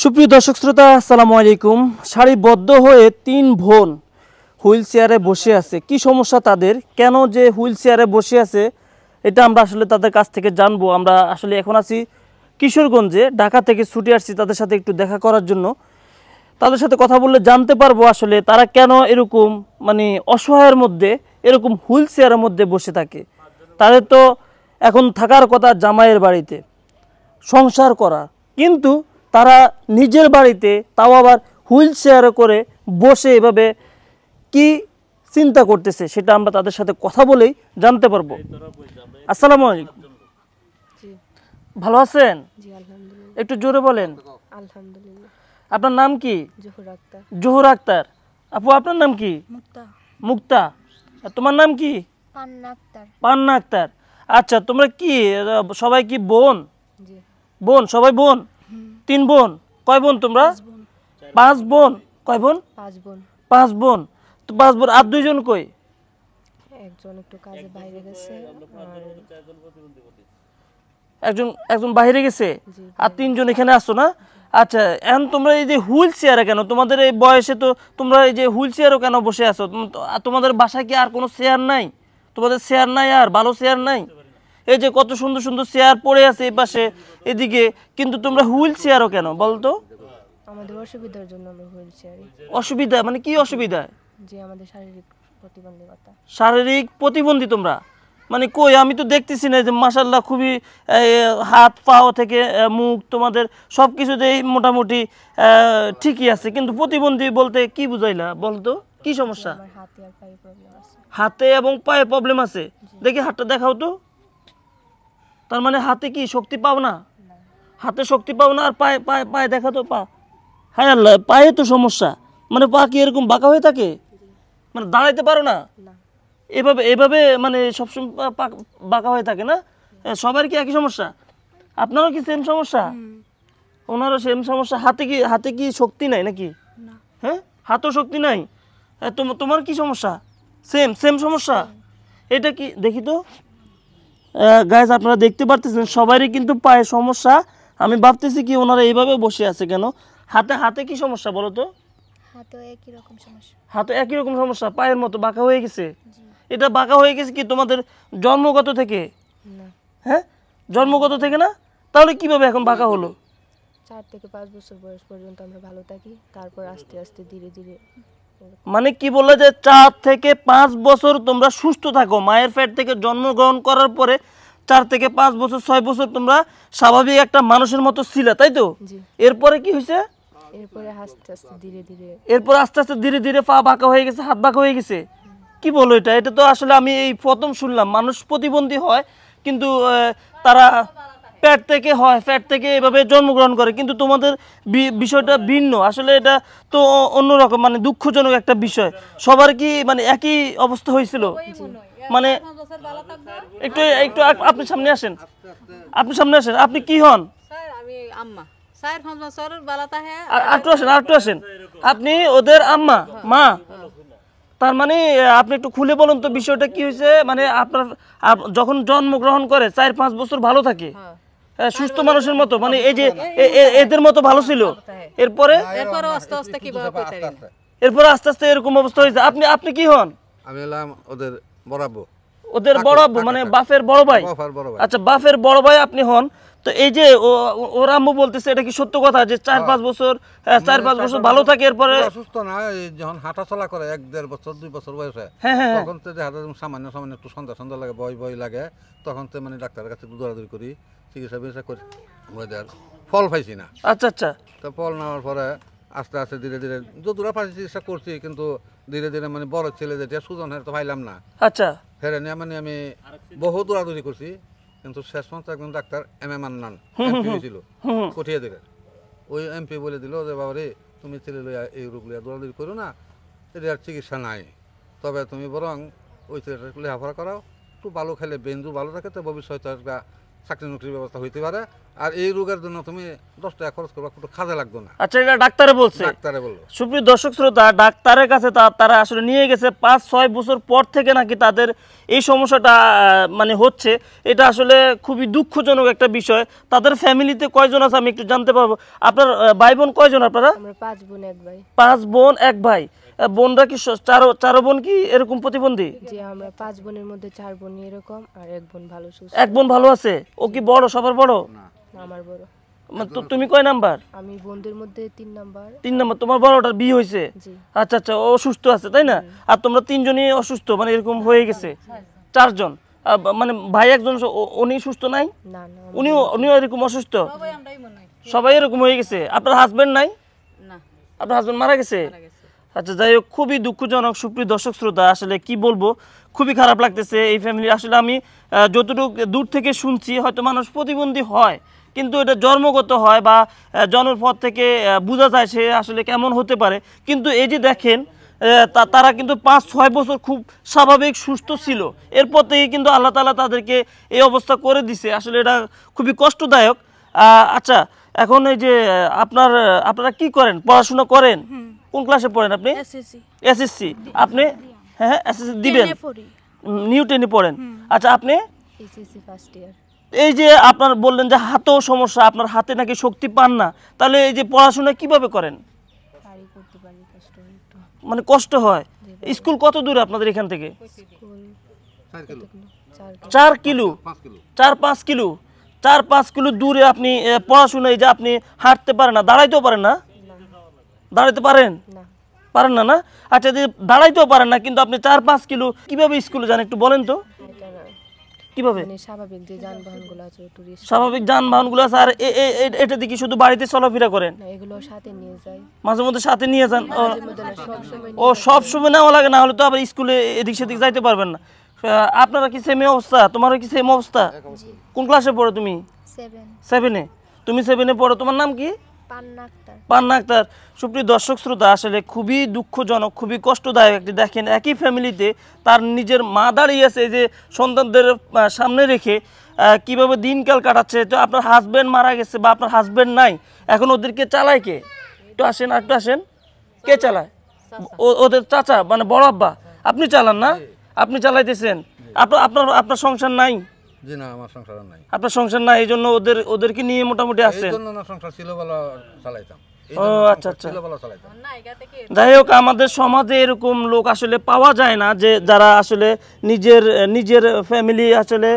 সুপ্রিয় দর্শক শ্রোতা আসসালামু আলাইকুম সারিবদ্ধ হয়ে তিন বোন হুইল চেয়ারে বসে আছে কি সমস্যা তাদের কেন যে হুইল চেয়ারে বসে আছে এটা আমরা আসলে তাদের কাছ থেকে জানবো আমরা আসলে এখন আছি কিশোরগঞ্জে ঢাকা থেকে ছুটে আসছি তাদের সাথে একটু দেখা করার জন্য তাদের সাথে কথা বললে জানতে পারবো আসলে তারা কেন এরকম মানে অসহায়ের মধ্যে এরকম হুইল চেয়ারের মধ্যে বসে থাকে তাদের তো এখন থাকার কথা জামাইয়ের বাড়িতে সংসার করা কিন্তু তারা নিজের বাড়িতে তাও আবার হুইল চেয়ারে করে বসে এভাবে কি চিন্তা করতেছে সেটা আমরা তাদের সাথে কথা বলেই জানতে পারবো আসসালাম আলাইকুম ভালো আছেন একটু জোরে বলেন আপনার নাম কি জহুর আক্তার আপু আপনার নাম কি মুক্তা তোমার নাম কি পান্না আক্তার আচ্ছা তোমরা কি সবাই কি বোন বোন সবাই বোন তিন বোন কয় বোন তোমরা পাঁচ বোন কয় বোন পাঁচ বোন পাঁচ বোন তো পাঁচ বোন আর দুইজন কই একজন একজন একজন বাইরে গেছে আর তিনজন এখানে আসছো না আচ্ছা এখন তোমরা এই যে হুইল চেয়ারে কেন তোমাদের এই বয়সে তো তোমরা এই যে হুইল চেয়ারও কেন বসে আছো তোমাদের বাসায় কি আর কোনো চেয়ার নাই তোমাদের চেয়ার নাই আর ভালো চেয়ার নাই এই যে কত সুন্দর সুন্দর চেয়ার পড়ে আছে এই পাশে এদিকে কিন্তু তোমরা হুইল চেয়ারও কেন বলতো আমাদের অসুবিধার জন্য আমরা হুইল চেয়ারে অসুবিধা মানে কি অসুবিধা যে আমাদের শারীরিক প্রতিবন্ধকতা শারীরিক প্রতিবন্ধী তোমরা মানে কই আমি তো দেখতেছি না যে মাসাল্লাহ খুবই হাত পাও থেকে মুখ তোমাদের সব কিছুতেই মোটামুটি ঠিকই আছে কিন্তু প্রতিবন্ধী বলতে কি বুঝাইলা বলতো কি সমস্যা হাতে এবং পায়ে প্রবলেম আছে দেখি হাতটা দেখাও তো তার মানে হাতে কি শক্তি পাও না হাতে শক্তি পাও না আর পায়ে পায়ে পায়ে দেখা তো পা হ্যাঁ আল্লাহ পায়ে তো সমস্যা মানে পা কি এরকম বাঁকা হয়ে থাকে মানে দাঁড়াইতে পারো না এভাবে এভাবে মানে সবসময় বাঁকা হয়ে থাকে না সবার কি একই সমস্যা আপনারও কি সেম সমস্যা ওনারও সেম সমস্যা হাতে কি হাতে কি শক্তি নাই নাকি হ্যাঁ হাতও শক্তি নাই তোমার কি সমস্যা সেম সেম সমস্যা এটা কি দেখি তো গাইজ আপনারা দেখতে পারতেছেন সবারই কিন্তু পায়ে সমস্যা আমি ভাবতেছি কি ওনারা এইভাবে বসে আছে কেন হাতে হাতে কি সমস্যা বলো তো হাতে একই রকম সমস্যা পায়ের মতো বাঁকা হয়ে গেছে এটা বাঁকা হয়ে গেছে কি তোমাদের জন্মগত থেকে হ্যাঁ জন্মগত থেকে না তাহলে কিভাবে এখন বাঁকা হলো চার থেকে পাঁচ বছর বয়স পর্যন্ত আমরা ভালো থাকি তারপর আস্তে আস্তে ধীরে ধীরে মানে কি বলে যে চার থেকে পাঁচ বছর তোমরা সুস্থ থাকো মায়ের ফ্যাট থেকে জন্মগ্রহণ করার পরে চার থেকে পাঁচ বছর ছয় বছর তোমরা স্বাভাবিক একটা মানুষের মতো ছিলে তাই তো এরপরে কি হয়েছে এরপর আস্তে আস্তে ধীরে ধীরে পা বাঁকা হয়ে গেছে হাত বাঁকা হয়ে গেছে কি বলো এটা এটা তো আসলে আমি এই প্রথম শুনলাম মানুষ প্রতিবন্ধী হয় কিন্তু তারা প্যাট থেকে হয় ফ্যাট থেকে এভাবে জন্মগ্রহণ করে কিন্তু তোমাদের বিষয়টা ভিন্ন আসলে এটা তো অন্যরকম মানে দুঃখজনক একটা বিষয় সবার কি মানে একই অবস্থা হয়েছিল মানে একটু একটু আপনি সামনে আসেন আপনি সামনে আসেন আপনি কি হন আপনি ওদের আম্মা মা তার মানে আপনি একটু খুলে বলুন তো বিষয়টা কি হয়েছে মানে আপনার যখন জন্মগ্রহণ করে চার পাঁচ বছর ভালো থাকে হ্যাঁ। হ্যাঁ, সুস্থ মানুষের মতো মানে এই যে এদের মতো ভালো ছিল এরপরে এরপরে আস্তে আস্তে এরকম অবস্থা হয়েছে আপনি আপনি কি হন আমি হলাম ওদের বরাবর ওদের বড় আব্বু মানে বাফের বড় ভাই আচ্ছা বাফের বড় ভাই আপনি হন তো এই যে ওর আম্মু বলতেছে এটা কি সত্য কথা যে চার হ্যাঁ। পাঁচ বছর হ্যাঁ, মানে চার পাঁচ বছর ভালো থাকে এরপরে সুস্থ না যখন হাঁটা চলা করে এক দেড় বছর দুই বছর বয়স হয় তখন তো যে হাঁটা সামান্য সামান্য একটু সন্ধ্যা সন্ধ্যা লাগে বয় বয় লাগে তখন তো মানে ডাক্তারের কাছে দৌড়াদৌড়ি করি চিকিৎসা বিকিৎসা করে ফল পাইছি না আচ্ছা আচ্ছা তো ফল নেওয়ার পরে আস্তে আস্তে ধীরে ধীরে যতটা পাশে চিকিৎসা করছি কিন্তু ধীরে ধীরে মানে বড় ছেলে যেটা সুজন হেরে তো পাইলাম না আচ্ছা হেরে নিয়ে মানে আমি বহু দৌড়াদৌড়ি করছি কিন্তু শেষ পর্যন্ত একজন ডাক্তার এম এম আন্নান ছিল পঠিয়ে দিলে ওই এমপি বলে দিল যে বাবা তুমি ছেলে লইয়া এই রোগ লইয়া দৌড়াদৌড়ি করো না এটা আর চিকিৎসা নাই তবে তুমি বরং ওই ছেলেটাকে লেখাপড়া করাও একটু ভালো খেলে বেঞ্জু ভালো থাকে তো ভবিষ্যতে একটা চাকরি নকরির ব্যবস্থা হইতে পারে আর এই রোগের জন্য তুমি দশ টাকা খরচ করবা কোনো কাজে লাগতো না আচ্ছা এটা ডাক্তারে বলছে ডাক্তারে বললো সুপ্রিয় দর্শক শ্রোতা ডাক্তারের কাছে তারা আসলে নিয়ে গেছে পাঁচ ছয় বছর পর থেকে নাকি তাদের এই সমস্যাটা মানে হচ্ছে এটা আসলে খুবই দুঃখজনক একটা বিষয় তাদের ফ্যামিলিতে কয়জন আছে আমি একটু জানতে পারবো আপনার ভাই বোন কয়জন আপনারা পাঁচ বোন এক ভাই পাঁচ বোন এক ভাই বোনরা কি চার বোন কি এরকম প্রতিবন্ধী জি আমরা পাঁচ বোনের মধ্যে চার বোন এরকম আর এক বোন ভালো সুস্থ এক বোন ভালো আছে ও কি বড় সবার বড় না আমার বড় মানে তুমি কয় নাম্বার আমি বন্ধুর মধ্যে তিন নাম্বার তিন নাম্বার তোমার বড়টার বিয়ে হয়েছে আচ্ছা আচ্ছা অসুস্থ আছে তাই না আর তোমরা তিনজনই অসুস্থ মানে এরকম হয়ে গেছে চারজন মানে ভাই একজন উনি সুস্থ নাই উনিও উনিও এরকম অসুস্থ সবাই এরকম হয়ে গেছে আপনার হাজবেন্ড নাই আপনার হাজবেন্ড মারা গেছে আচ্ছা যাই হোক খুবই দুঃখজনক সুপ্রিয় দর্শক শ্রোতা আসলে কি বলবো খুবই খারাপ লাগতেছে এই ফ্যামিলি আসলে আমি যতটুকু দূর থেকে শুনছি হয়তো মানুষ প্রতিবন্ধী হয় কিন্তু এটা জন্মগত হয় বা জন্মের পথ থেকে বোঝা যায় সে আসলে কেমন হতে পারে কিন্তু এই যে দেখেন তারা কিন্তু পাঁচ ছয় বছর খুব স্বাভাবিক সুস্থ ছিল এরপর থেকে কিন্তু আল্লাহ তালা তাদেরকে এই অবস্থা করে দিছে আসলে এটা খুবই কষ্টদায়ক আচ্ছা এখন এই যে আপনার আপনারা কি করেন পড়াশোনা করেন কোন ক্লাসে পড়েন আপনি এসএসসি আপনি হ্যাঁ এসএসসি হ্যাঁ, দিবেন নিউ টেনে পড়েন আচ্ছা আপনি এই যে আপনার বললেন যে হাতেও সমস্যা আপনার হাতে নাকি শক্তি পান না তাহলে এই যে পড়াশোনা কিভাবে করেন মানে কষ্ট হয় স্কুল কত দূরে আপনাদের এখান থেকে চার কিলো চার পাঁচ কিলো চার পাঁচ কিলো দূরে আপনি পড়াশোনায় যে আপনি হাঁটতে পারেন না দাঁড়াইতেও পারেন না দাঁড়াতে পারেন পারেন না না আচ্ছা যদি দাঁড়াইতেও পারেন না কিন্তু আপনি চার পাঁচ কিলো কিভাবে স্কুলে যান একটু বলেন তো কিভাবে মানে স্বাভাবিক আছে শুধু বাড়িতে চলাফেরা করেন মাঝে মধ্যে সাথে নিয়ে যান ও সব সময় লাগে না হলে তো আবার স্কুলে এদিক সেদিক যাইতে পারবেন না আপনারা কি সেম অবস্থা তোমার কি সেম অবস্থা কোন ক্লাসে পড়ো তুমি সেভেনে তুমি সেভেনে পড়ো তোমার নাম কি পান্না আক্তার সুপ্রিয় দর্শক শ্রোতা আসলে খুবই দুঃখজনক খুবই কষ্টদায়ক একটি দেখেন একই ফ্যামিলিতে তার নিজের মা দাঁড়িয়ে আছে যে সন্তানদের সামনে রেখে কিভাবে দিনকাল কাটাচ্ছে তো আপনার হাজব্যান্ড মারা গেছে বা আপনার হাজব্যান্ড নাই এখন ওদেরকে চালায় কে একটু আসেন একটু আসেন কে চালায় ওদের চাচা মানে বড় আব্বা আপনি চালান না আপনি চালাইতেছেন আপনার আপনার আপনার সংসার নাই জি না আমার সংসার নাই আপনার সংসার নাই এই জন্য ওদের ওদেরকে নিয়ে মোটামুটি আছেন এই না সংসার ছিল বলা চালাইতাম ও আচ্ছা আচ্ছা যাই হোক আমাদের সমাজে এরকম লোক আসলে পাওয়া যায় না যে যারা আসলে নিজের নিজের ফ্যামিলি আসলে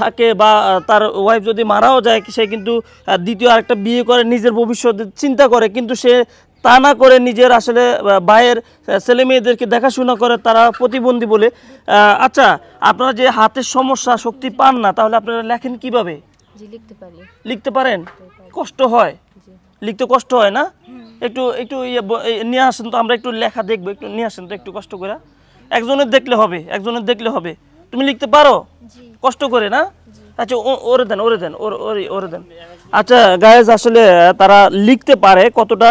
থাকে বা তার ওয়াইফ যদি মারাও যায় সে কিন্তু দ্বিতীয় আরেকটা বিয়ে করে নিজের ভবিষ্যৎ চিন্তা করে কিন্তু সে তা না করে নিজের আসলে বায়ের ছেলে মেয়েদেরকে দেখাশোনা করে তারা প্রতিবন্ধী বলে আচ্ছা আপনারা যে হাতের সমস্যা শক্তি পান না তাহলে আপনারা লেখেন কিভাবে লিখতে পারেন কষ্ট হয় লিখতে কষ্ট হয় না একটু একটু ইয়ে নিয়ে আসেন তো আমরা একটু লেখা দেখবো একটু নিয়ে আসেন তো একটু কষ্ট করে একজনের দেখলে হবে একজনের দেখলে হবে তুমি লিখতে পারো কষ্ট করে না আচ্ছা ওরে দেন ওরে দেন ওরে ওরে দেন আচ্ছা গায়েজ আসলে তারা লিখতে পারে কতটা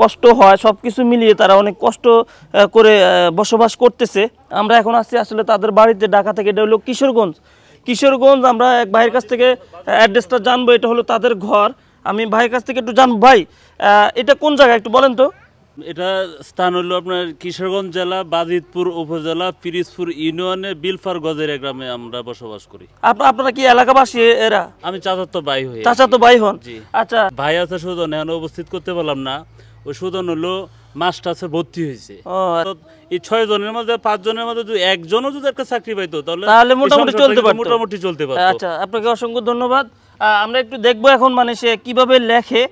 কষ্ট হয় সব কিছু মিলিয়ে তারা অনেক কষ্ট করে বসবাস করতেছে আমরা এখন আসছি আসলে তাদের বাড়িতে ঢাকা থেকে এটা হলো কিশোরগঞ্জ কিশোরগঞ্জ আমরা এক ভাইয়ের কাছ থেকে অ্যাড্রেসটা জানবো এটা হলো তাদের ঘর আমি ভাইয়ের কাছ থেকে একটু জানবো ভাই এটা কোন জায়গায় একটু বলেন তো এটা স্থান হলো আপনার কিশোরগঞ্জ জেলা বাজিতপুর উপজেলা পিরিজপুর ইউনিয়নে বিলফার গজেরা গ্রামে আমরা বসবাস করি আপনারা কি এলাকাবাসী এরা আমি চাচাতো ভাই হই চাচাতো ভাই হন আচ্ছা ভাই আছে সুজন এখন উপস্থিত করতে পারলাম না ওই সুজন হলো মাস্টার্সে ভর্তি হয়েছে আচ্ছা। এই ছয় জনের মধ্যে পাঁচ জনের মধ্যে যদি একজনও যদি একটা চাকরি পাইতো তাহলে মোটামুটি চলতে পারতো মোটামুটি চলতে পারতো আচ্ছা আপনাকে অসংখ্য ধন্যবাদ আমরা একটু দেখবো এখন মানে সে কিভাবে লেখে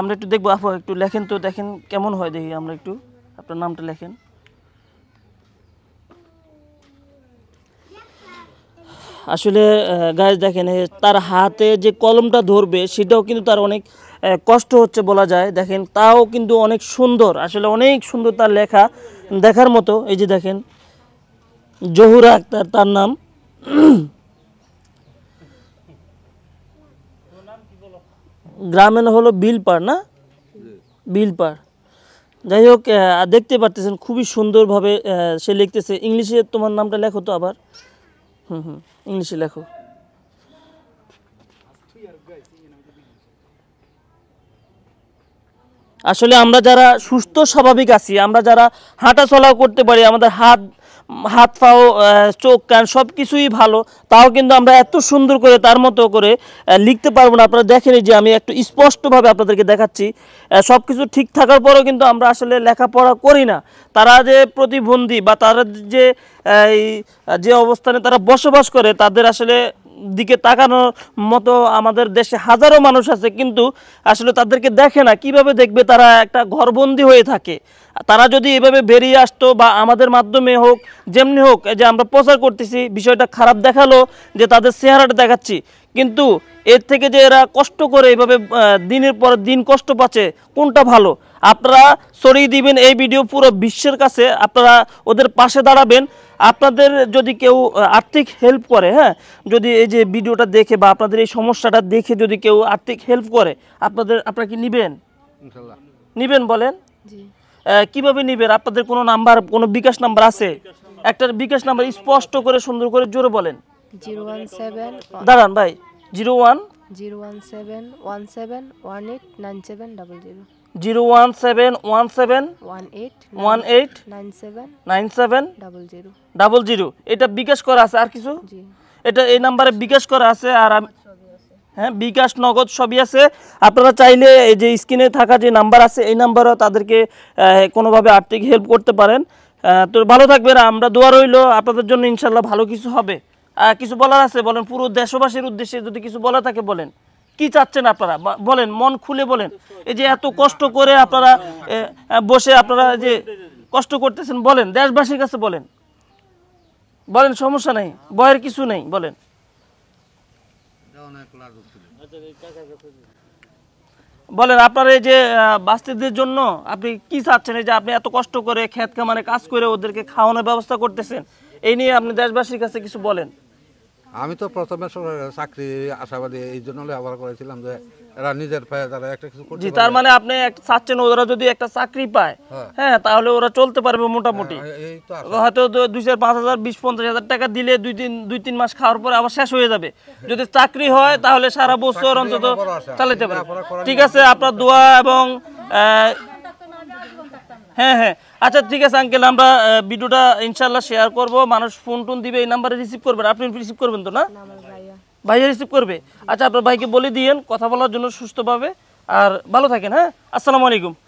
আমরা একটু দেখবো আপু একটু লেখেন তো দেখেন কেমন হয় দেখি আমরা একটু আপনার নামটা লেখেন আসলে গাছ দেখেন তার হাতে যে কলমটা ধরবে সেটাও কিন্তু তার অনেক কষ্ট হচ্ছে বলা যায় দেখেন তাও কিন্তু অনেক সুন্দর আসলে অনেক সুন্দর তার লেখা দেখার মতো এই যে দেখেন জহুরা আক্তার তার নাম গ্রামের হলো বিলপার না বিলপার যাই হোক দেখতে পারতেছেন খুবই সুন্দরভাবে সে লিখতেছে ইংলিশে তোমার নামটা লেখো তো আবার হুম হুম ইংলিশে লেখো আসলে আমরা যারা সুস্থ স্বাভাবিক আছি আমরা যারা চলাও করতে পারি আমাদের হাত হাত পাও চোখ কান সব কিছুই ভালো তাও কিন্তু আমরা এত সুন্দর করে তার মতো করে লিখতে পারবো না আপনারা দেখেনি যে আমি একটু স্পষ্টভাবে আপনাদেরকে দেখাচ্ছি সব কিছু ঠিক থাকার পরেও কিন্তু আমরা আসলে লেখাপড়া করি না তারা যে প্রতিবন্ধী বা তারা যে এই যে অবস্থানে তারা বসবাস করে তাদের আসলে দিকে তাকানোর মতো আমাদের দেশে হাজারো মানুষ আছে কিন্তু আসলে তাদেরকে দেখে না কিভাবে দেখবে তারা একটা ঘরবন্দি হয়ে থাকে তারা যদি এভাবে বেরিয়ে আসতো বা আমাদের মাধ্যমে হোক যেমনি হোক যে আমরা প্রচার করতেছি বিষয়টা খারাপ দেখালো যে তাদের চেহারাটা দেখাচ্ছি কিন্তু এর থেকে যে এরা কষ্ট করে এভাবে দিনের পর দিন কষ্ট পাচ্ছে কোনটা ভালো আপনারা ছড়িয়ে দিবেন এই ভিডিও পুরো বিশ্বের কাছে আপনারা ওদের পাশে দাঁড়াবেন আপনাদের যদি কেউ আর্থিক হেল্প করে হ্যাঁ যদি এই যে ভিডিওটা দেখে বা আপনাদের এই সমস্যাটা দেখে যদি কেউ আর্থিক হেল্প করে আপনাদের আপনারা কি নেবেন নেবেন বলেন কিভাবে নেবেন আপনাদের কোনো নাম্বার কোনো বিকাশ নাম্বার আছে একটা বিকাশ নাম্বার স্পষ্ট করে সুন্দর করে জোরে বলেন দাঁড়ান ভাই zero one zero one seven one seven one eight nine seven double zero zero one seven one seven one eight nine seven double zero এটা বিকাশ করা আছে আর কিছু এটা এই নাম্বারে বিকাশ করা আছে আর হ্যাঁ বিকাশ নগদ সবই আছে আপনারা চাইলে এই যে স্ক্রিনে থাকা যে নাম্বার আছে এই নাম্বারও তাদেরকে কোনোভাবে আর্থিক হেল্প করতে পারেন তো ভালো থাকবেন আমরা দোয়া রইল আপনাদের জন্য ইনশাল্লাহ ভালো কিছু হবে কিছু বলার আছে বলেন পুরো দেশবাসীর উদ্দেশ্যে যদি কিছু বলা থাকে বলেন কি চাচ্ছেন আপনারা বলেন মন খুলে বলেন এই যে এত কষ্ট করে আপনারা বসে আপনারা যে কষ্ট করতেছেন বলেন দেশবাসীর কাছে বলেন বলেন সমস্যা নাই বয়ের কিছু নেই বলেন বলেন আপনার এই যে বাস্তিদের জন্য আপনি কি চাচ্ছেন এই যে আপনি এত কষ্ট করে খেত কামানে কাজ করে ওদেরকে খাওয়ানোর ব্যবস্থা করতেছেন এই নিয়ে আপনি দেশবাসীর কাছে কিছু বলেন আমি তো প্রথমে চাকরি আশাবাদী এই জন্য ব্যবহার করেছিলাম যে এরা নিজের পায়ে তারা একটা কিছু তার মানে আপনি চাচ্ছেন ওরা যদি একটা চাকরি পায় হ্যাঁ, হ্যাঁ তাহলে ওরা চলতে পারবে মোটামুটি হ্যাঁ, হয়তো দুই চার পাঁচ হাজার বিশ পঞ্চাশ হাজার টাকা দিলে দুই তিন দুই তিন মাস খাওয়ার পরে আবার শেষ হয়ে যাবে যদি চাকরি হয় তাহলে সারা বছর অন্তত চালাতে পারে ঠিক আছে আপনার দোয়া এবং হ্যাঁ হ্যাঁ আচ্ছা ঠিক আছে আঙ্কেল আমরা ভিডিওটা ইনশাল্লাহ শেয়ার করব মানুষ ফোন টোন দিবে এই নাম্বারে রিসিভ করবেন আপনি রিসিভ করবেন তো না ভাইয়া রিসিভ করবে আচ্ছা আপনার ভাইকে বলে দিয়েন কথা বলার জন্য সুস্থভাবে আর ভালো থাকেন হ্যাঁ আসসালামু আলাইকুম